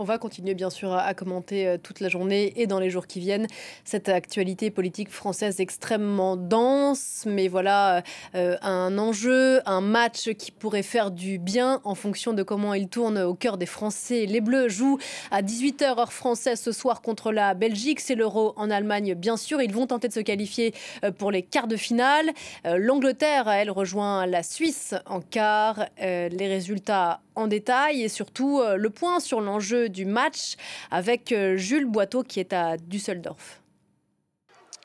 On va continuer bien sûr à, commenter euh, toute la journée et dans les jours qui viennent cette actualité politique française extrêmement dense, mais voilà euh, un enjeu, un match qui pourrait faire du bien en fonction de comment il tourne au cœur des Français. Les Bleus jouent à 18h heure française ce soir contre la Belgique, c'est l'Euro en Allemagne bien sûr, ils vont tenter de se qualifier euh, pour les quarts de finale. L'Angleterre, elle rejoint la Suisse en quart. Les résultats en détail et surtout euh, le point sur l'enjeu du match avec euh, Jules Boiteau qui est à Düsseldorf.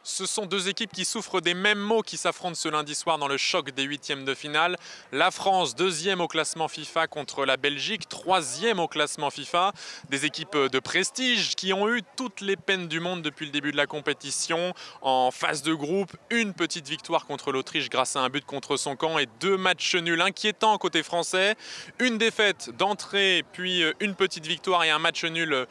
Ce sont deux équipes qui souffrent des mêmes maux qui s'affrontent ce lundi soir dans le choc des huitièmes de finale. La France, deuxième au classement FIFA contre la Belgique, troisième au classement FIFA. Des équipes de prestige qui ont eu toutes les peines du monde depuis le début de la compétition. En phase de groupe, une petite victoire contre l'Autriche grâce à un but contre son camp et deux matchs nuls inquiétants côté français. Une défaite d'entrée, puis une petite victoire et un match nul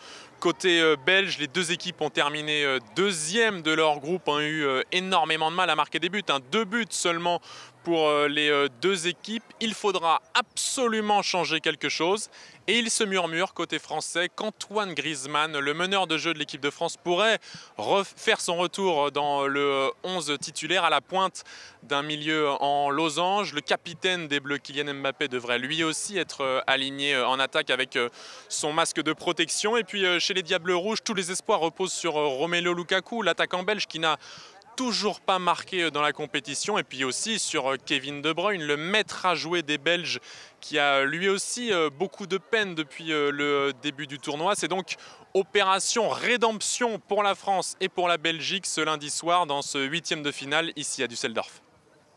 Côté euh, belge, les deux équipes ont terminé euh, deuxième de leur groupe, ont hein, eu euh, énormément de mal à marquer des buts. Hein. Deux buts seulement pour les deux équipes. Il faudra absolument changer quelque chose. Et il se murmure côté français qu'Antoine Griezmann, le meneur de jeu de l'équipe de France, pourrait refaire son retour dans le 11 titulaire à la pointe d'un milieu en losange. Le capitaine des Bleus, Kylian Mbappé, devrait lui aussi être aligné en attaque avec son masque de protection. Et puis chez les Diables Rouges, tous les espoirs reposent sur euh, Romelu Lukaku, l'attaquant belge qui n'a toujours pas marqué euh, dans la compétition et puis aussi sur euh, Kevin De Bruyne, le maître à jouer des Belges qui a lui aussi beaucoup de peine depuis le début du tournoi. C'est donc opération rédemption pour la France et pour la Belgique ce lundi soir dans ce huitième de finale ici à Düsseldorf.